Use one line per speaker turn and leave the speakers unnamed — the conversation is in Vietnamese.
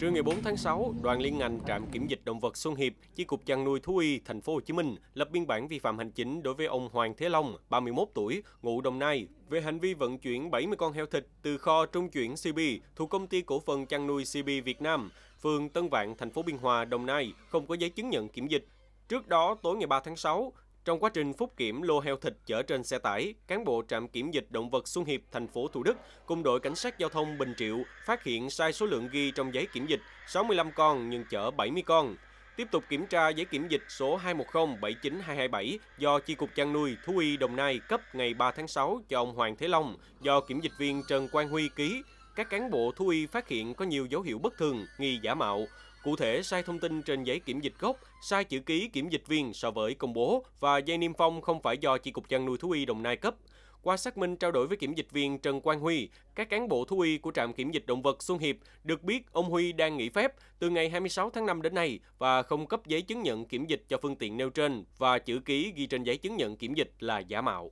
Trưa ngày 4 tháng 6, đoàn liên ngành trạm kiểm dịch động vật Xuân Hiệp, chi cục chăn nuôi thú y thành phố Hồ Chí Minh lập biên bản vi phạm hành chính đối với ông Hoàng Thế Long, 31 tuổi, ngụ Đồng Nai về hành vi vận chuyển 70 con heo thịt từ kho trung chuyển CB thuộc công ty cổ phần chăn nuôi CB Việt Nam, phường Tân Vạn, thành phố Biên Hòa, Đồng Nai không có giấy chứng nhận kiểm dịch. Trước đó, tối ngày 3 tháng 6, trong quá trình phúc kiểm lô heo thịt chở trên xe tải, cán bộ trạm kiểm dịch động vật Xuân Hiệp, thành phố Thủ Đức cùng đội cảnh sát giao thông Bình Triệu phát hiện sai số lượng ghi trong giấy kiểm dịch 65 con nhưng chở 70 con. Tiếp tục kiểm tra giấy kiểm dịch số 210-79227 do Chi cục chăn nuôi Thú y Đồng Nai cấp ngày 3 tháng 6 cho ông Hoàng Thế Long do kiểm dịch viên Trần Quang Huy ký. Các cán bộ thú y phát hiện có nhiều dấu hiệu bất thường, nghi giả mạo, Cụ thể, sai thông tin trên giấy kiểm dịch gốc, sai chữ ký kiểm dịch viên so với công bố và dây niêm phong không phải do Chi cục chăn nuôi thú y Đồng Nai cấp. Qua xác minh trao đổi với kiểm dịch viên Trần Quang Huy, các cán bộ thú y của trạm kiểm dịch động vật Xuân Hiệp được biết ông Huy đang nghỉ phép từ ngày 26 tháng 5 đến nay và không cấp giấy chứng nhận kiểm dịch cho phương tiện nêu trên và chữ ký ghi trên giấy chứng nhận kiểm dịch là giả mạo.